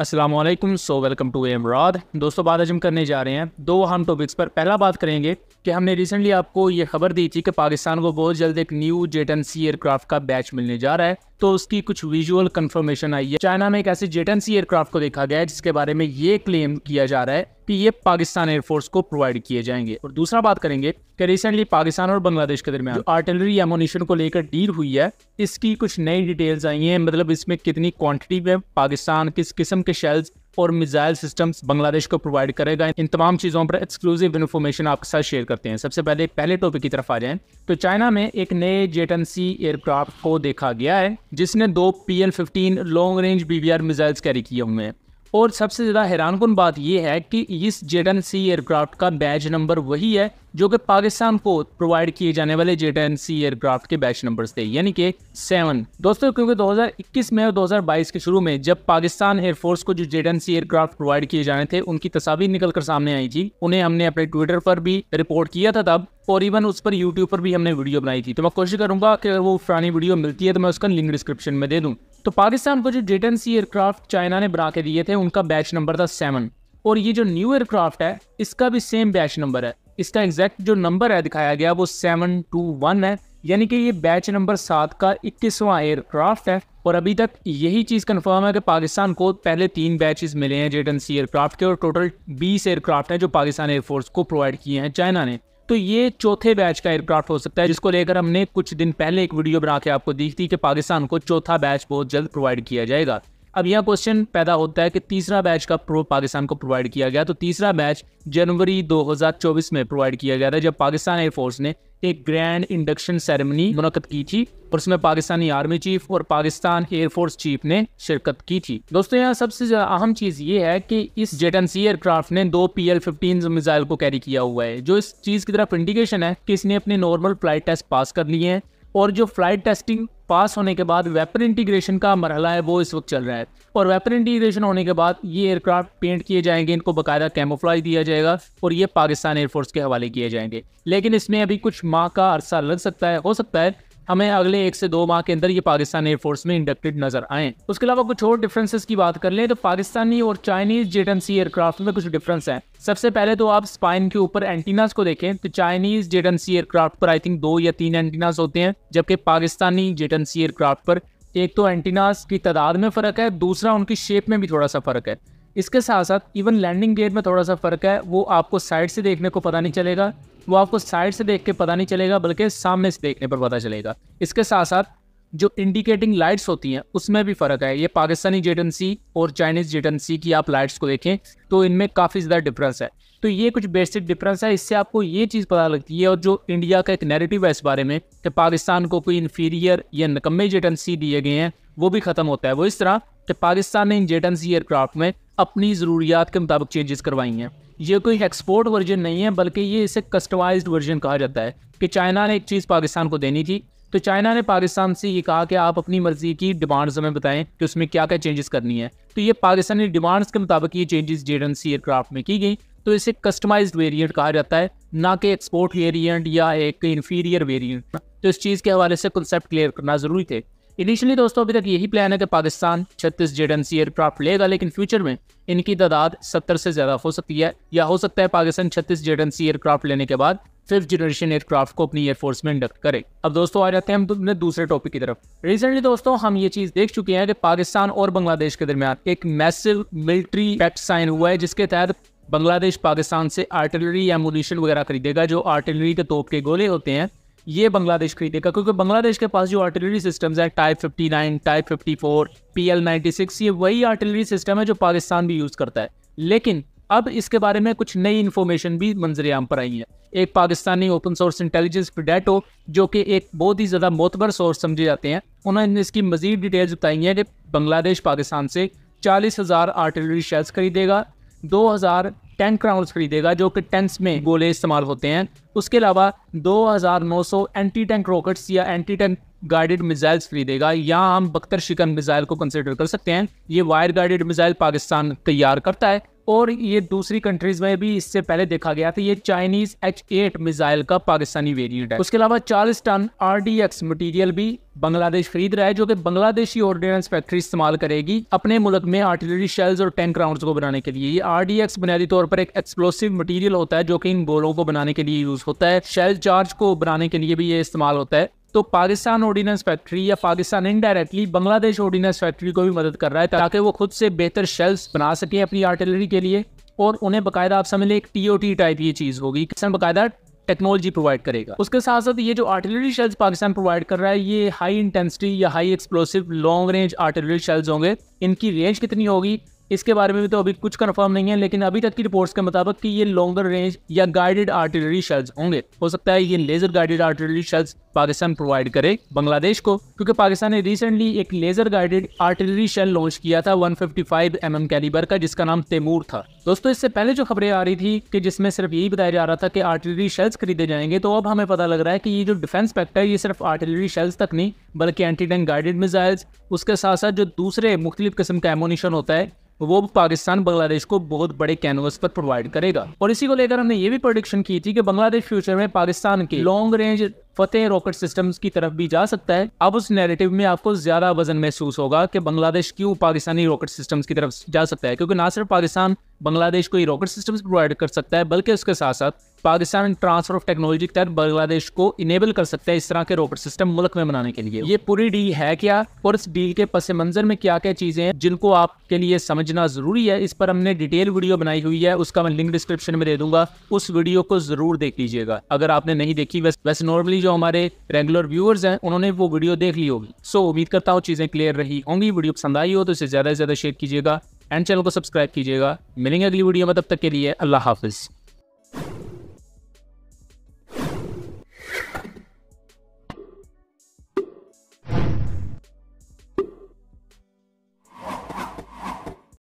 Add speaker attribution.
Speaker 1: Aslam so welcome to एमराद दोस्तों बात आज हम करने जा रहे हैं दो अहम टॉपिक्स पर पहला बात करेंगे कि हमने रिसेंटली आपको ये खबर दी थी कि पाकिस्तान को बहुत जल्द एक न्यू जेट सी एयरक्राफ्ट का बैच मिलने जा रहा है तो उसकी कुछ विजुअल कंफर्मेशन आई है चाइना में एक ऐसे जेट सी एयरक्राफ्ट को देखा गया है जिसके बारे में ये क्लेम किया जा रहा है पीए पाकिस्तान एयरफोर्स को प्रोवाइड किए जाएंगे और दूसरा बात करेंगे कि रिसेंटली पाकिस्तान और बांग्लादेश के दरमियान आर्टिलरी एमोनिशन को लेकर डील हुई है इसकी कुछ नई डिटेल्स आई हैं मतलब इसमें कितनी क्वांटिटी में पाकिस्तान किस किस्म के शेल्स और मिसाइल सिस्टम्स बांग्लादेश को प्रोवाइड करेगा इन तमाम चीज़ों पर एक्सक्लूसिव इन्फॉर्मेशन आपके साथ शेयर करते हैं सबसे पहले पहले टॉपिक की तरफ आ जाएं तो चाइना में एक नए जेटन सी एयरक्राफ्ट को देखा गया है जिसने दो P L fifteen long range B missiles carry किए हुए हैं और सबसे ज़्यादा कन बात यह है कि इस जेड एन सी एयरक्राफ्ट का बैच नंबर वही है जो कि पाकिस्तान को प्रोवाइड किए जाने वाले जेड एन सी एयरक्राफ्ट के बैच नंबर थे यानी कि सेवन दोस्तों क्योंकि 2021 में और 2022 के शुरू में जब पाकिस्तान एयरफोर्स को जो Z N C aircraft provide किए जाने थे उनकी तस्वीर निकल कर सामने आई थी उन्हें हमने अपने ट्विटर पर भी रिपोर्ट किया था तब और इवन उस पर यूट्यूब पर भी हमने वीडियो बनाई थी तो मैं कोशिश करूंगा कि वो पुरानी वीडियो मिलती है तो मैं उसका लिंक डिस्क्रिप्शन में दे दूँ तो पाकिस्तान को जो जेटन सी एयरक्राफ्ट चाइना ने बना के दिए थे उनका बैच नंबर था सेवन और ये जो न्यू एयरक्राफ्ट है इसका भी सेम बैच नंबर है इसका एग्जैक्ट जो नंबर है दिखाया गया वो सेवन टू वन है यानी कि ये बैच नंबर सात का इक्कीसवां एयरक्राफ्ट है और अभी तक यही चीज़ कंफर्म है कि पाकिस्तान को पहले तीन बैचेस मिले हैं जेटन सी एयरक्राफ्ट के और टोटल बीस एयरक्राफ्ट हैं जो पाकिस्तान एयरफोर्स को प्रोवाइड किए हैं चाइना ने तो ये चौथे बैच का एयरक्राफ्ट हो सकता है जिसको लेकर हमने कुछ दिन पहले एक वीडियो बना के आपको दी थी कि पाकिस्तान को चौथा बैच बहुत जल्द प्रोवाइड किया जाएगा अब यह क्वेश्चन पैदा होता है कि तीसरा बैच का प्रो पाकिस्तान को प्रोवाइड किया गया तो तीसरा बैच जनवरी 2024 में प्रोवाइड किया गया था जब पाकिस्तान एयरफोर्स ने एक ग्रैंड इंडक्शन सेरेमनी मुनद की थी और उसमें पाकिस्तानी आर्मी चीफ और पाकिस्तान एयरफोर्स चीफ ने शिरकत की थी दोस्तों यहाँ सबसे अहम चीज ये है कि इस जेट एंड सी एयरक्राफ्ट ने दो पी एल मिसाइल को कैरी किया हुआ है जो इस चीज की तरफ इंडिकेशन है कि इसने अपने नॉर्मल फ्लाइट टेस्ट पास कर लिए हैं और जो फ्लाइट टेस्टिंग पास होने के बाद वेपन इंटीग्रेशन का मरहला है वो इस वक्त चल रहा है और वेपन इंटीग्रेशन होने के बाद ये एयरक्राफ्ट पेंट किए जाएंगे इनको बकायदा कैमोफ्लाज दिया जाएगा और ये पाकिस्तान एयरफोर्स के हवाले किए जाएंगे लेकिन इसमें अभी कुछ माह का अरसा लग सकता है हो सकता है हमें अगले एक से दो माह के अंदर ये पाकिस्तान एयरफोर्स में इंडक्टेड नजर आए उसके अलावा कुछ और डिफरेंसेस की बात कर लें तो पाकिस्तानी और चाइनीज जेट एयरक्राफ्ट में कुछ डिफरेंस है सबसे पहले तो आप स्पाइन के ऊपर एंटीनास को देखें तो चाइनीज जेट एयरक्राफ्ट पर आई थिंक दो या तीन एंटीनास होते हैं जबकि पाकिस्तानी जेट सी एयरक्राफ्ट पर एक तो एंटीनास की तादाद में फर्क है दूसरा उनकी शेप में भी थोड़ा सा फर्क है इसके साथ साथ इवन लैंडिंग गेयर में थोड़ा सा फ़र्क है वो आपको साइड से देखने को पता नहीं चलेगा वो आपको साइड से देख के पता नहीं चलेगा बल्कि सामने से देखने पर पता चलेगा इसके साथ साथ जो इंडिकेटिंग लाइट्स होती हैं उसमें भी फ़र्क है ये पाकिस्तानी जेटेंसी और चाइनीज़ जेटेंसी की आप लाइट्स को देखें तो इनमें काफ़ी ज़्यादा डिफरेंस है तो ये कुछ बेसिक डिफरेंस है इससे आपको ये चीज़ पता लगती है और जो इंडिया का एक नेगेटिव है इस बारे में कि पाकिस्तान को कोई इन्फीरियर या नकम्मे जेटेंसी दिए गए हैं वो भी ख़त्म होता है वो इस तरह कि पाकिस्तान ने इन जेटेंसी एयरक्राफ्ट में अपनी ज़रूरियात के मुताबिक चेंजेस करवाई हैं ये कोई एक्सपोर्ट वर्जन नहीं है बल्कि ये इसे कस्टमाइज्ड वर्जन कहा जाता है कि चाइना ने एक चीज़ पाकिस्तान को देनी थी तो चाइना ने पाकिस्तान से ये कहा कि आप अपनी मर्ज़ी की डिमांड्स हमें बताएं कि उसमें क्या क्या चेंजेस करनी है तो ये पाकिस्तानी डिमांड्स के मुताबिक ये changes J N C aircraft में की गई तो इसे कस्टमाइज वेरियंट कहा जाता है ना कि एक्सपोर्ट वेरियंट या एक इन्फीरियर वेरियंट तो इस चीज़ के हवाले से कंसेप्ट क्लियर करना ज़रूरी थे इनिशियली दोस्तों अभी तक यही प्लान है कि पाकिस्तान छत्तीस सी एयरक्राफ्ट लेगा लेकिन फ्यूचर में इनकी तादाद सत्तर से ज़्यादा हो सकती है या हो सकता है पाकिस्तान छत्तीस जेड एयरक्राफ्ट लेने के बाद फिफ्थ जनरेशन एयरक्राफ्ट को अपनी एयरफोर्स में इंडक्ट करे अब दोस्तों आ जाते हैं हम अपने दूसरे टॉपिक की तरफ रिसेंटली दोस्तों हम ये चीज देख चुके हैं कि पाकिस्तान और बांग्लादेश के दरमियान एक मैसिव मिलिट्री एक्ट साइन हुआ है जिसके तहत बांग्लादेश पाकिस्तान से आर्टिलरी एमुलेशन वगैरह खरीदेगा जो आर्टिलरी के तोप के गोले होते हैं ये बांग्लादेश खरीदेगा क्योंकि बांग्लादेश के पास जो आर्टिलरी सिस्टम्स है टाइप 59, टाइप 54, सिक्स ये वही आर्टिलरी सिस्टम है जो पाकिस्तान भी यूज़ करता है लेकिन अब इसके बारे में कुछ नई इन्फॉर्मेशन भी मंजर आम पर आई है एक पाकिस्तानी ओपन सोर्स इंटेलिजेंस प्रोडेटो जो कि एक बहुत ही ज़्यादा मोतबर सोर्स समझे जाते हैं उन्होंने इसकी मजीद डिटेल्स बताई हैं कि बांग्लादेश पाकिस्तान से चालीस हज़ार आर्टिलरी शेल्स खरीदेगा दो हज़ार टेन क्राउंड खरीदेगा जो कि टेंस में गोले इस्तेमाल होते हैं उसके अलावा 2900 एंटी टैंक रॉकेट्स या एंटी टैंक गाइडेड मिसाइल्स खरीदेगा या हम बख्तर शिकन मिसाइल को कंसिडर कर सकते हैं ये वायर गाइडेड मिसाइल पाकिस्तान तैयार करता है और ये दूसरी कंट्रीज में भी इससे पहले देखा गया था ये चाइनीज एच एट मिजाइल का पाकिस्तानी वेरिएंट है उसके अलावा चालीस ton R D X material भी बांग्लादेश खरीद रहा है जो कि बांग्लादेशी ऑर्डिनेंस फैक्ट्री इस्तेमाल करेगी अपने मुल्क में आर्टिलरी शेल्स और टैंक राउंड को बनाने के लिए ये आर डी एक्स बुनियादी तौर पर एक एक्सप्लोसिव मटीरियल होता है जो कि इन बोलों को बनाने के लिए यूज होता है शेल चार्ज को बनाने के लिए भी ये इस्तेमाल होता है तो पाकिस्तान ऑर्डिनेंस फैक्ट्री या Pakistan indirectly Bangladesh ordnance factory को भी मदद कर रहा है ताकि वो खुद से बेहतर शेल्स बना सकें अपनी आर्टिलरी के लिए और उन्हें बाकायदा आप समझ लें एक टी टाइप ये चीज़ होगी किसान बाकायदा टेक्नोलॉजी प्रोवाइड करेगा उसके साथ साथ ये जो आर्टिलरी शेल्स पाकिस्तान प्रोवाइड कर रहा है ये हाई इंटेंसिटी या high explosive long range artillery shells होंगे इनकी रेंज कितनी होगी इसके बारे में भी तो अभी कुछ कंफर्म नहीं है लेकिन अभी तक की रिपोर्ट्स के मुताबिक कि ये लॉन्गर रेंज या गाइडेड आर्टिलरी शेल्स होंगे हो सकता है ये laser guided artillery shells Pakistan provide करे बांग्लादेश को क्योंकि पाकिस्तान ने रिसेंटली एक laser guided artillery shell launch किया था 155 फिफ्टी mm कैलिबर का जिसका नाम तेमूर था दोस्तों इससे पहले जो खबरें आ रही थी कि जिसमें सिर्फ यही बताया जा रहा था कि आर्टिलरी शेल्स खरीदे जाएंगे तो अब हमें पता लग रहा है कि ये जो डिफेंस पैक्ट है ये सिर्फ आर्टिलरी शेल्स तक नहीं बल्कि एंटी टैंक गाइडेड मिसाइल्स उसके साथ साथ जो दूसरे मुख्तलिफ किस्म का एमोनिशन होता है वो पाकिस्तान बांग्लादेश को बहुत बड़े कैनवस पर प्रोवाइड करेगा और इसी को लेकर हमने ये भी प्रोडिक्शन की थी कि बांग्लादेश फ्यूचर में पाकिस्तान के long range Fateh rocket systems की तरफ भी जा सकता है अब उस नैरेटिव में आपको ज्यादा वजन महसूस होगा कि बांग्लादेश क्यों पाकिस्तानी रॉकेट सिस्टम्स की तरफ जा सकता है क्योंकि ना सिर्फ पाकिस्तान बांग्लादेश को ये रॉकेट सिस्टम्स प्रोवाइड कर सकता है बल्कि उसके साथ साथ पाकिस्तान ट्रांसफर ऑफ टेक्नोलॉजी के तहत बांग्लादेश को इनेबल कर सकता है इस तरह के रॉकेट सिस्टम मुल्क में बनाने के लिए ये पूरी डील है क्या और इस डील के पस मंजर में क्या क्या चीजें हैं जिनको आपके लिए समझना जरूरी है इस पर हमने डिटेल वीडियो बनाई हुई है उसका मैं लिंक डिस्क्रिप्शन में दे दूंगा उस वीडियो को जरूर देख लीजिएगा अगर आपने नहीं देखी वैसे नॉर्मली जो हमारे रेगुलर व्यूअर्स है उन्होंने वो वीडियो देख ली होगी सो उम्मीद करता हूँ चीजें क्लियर रही होंगी वीडियो पसंद आई हो तो इसे ज्यादा से ज्यादा शेयर कीजिएगा एंड चैनल को सब्सक्राइब कीजिएगा मिलेंगे अगली वीडियो में तब तक के लिए अल्लाह हाफिज़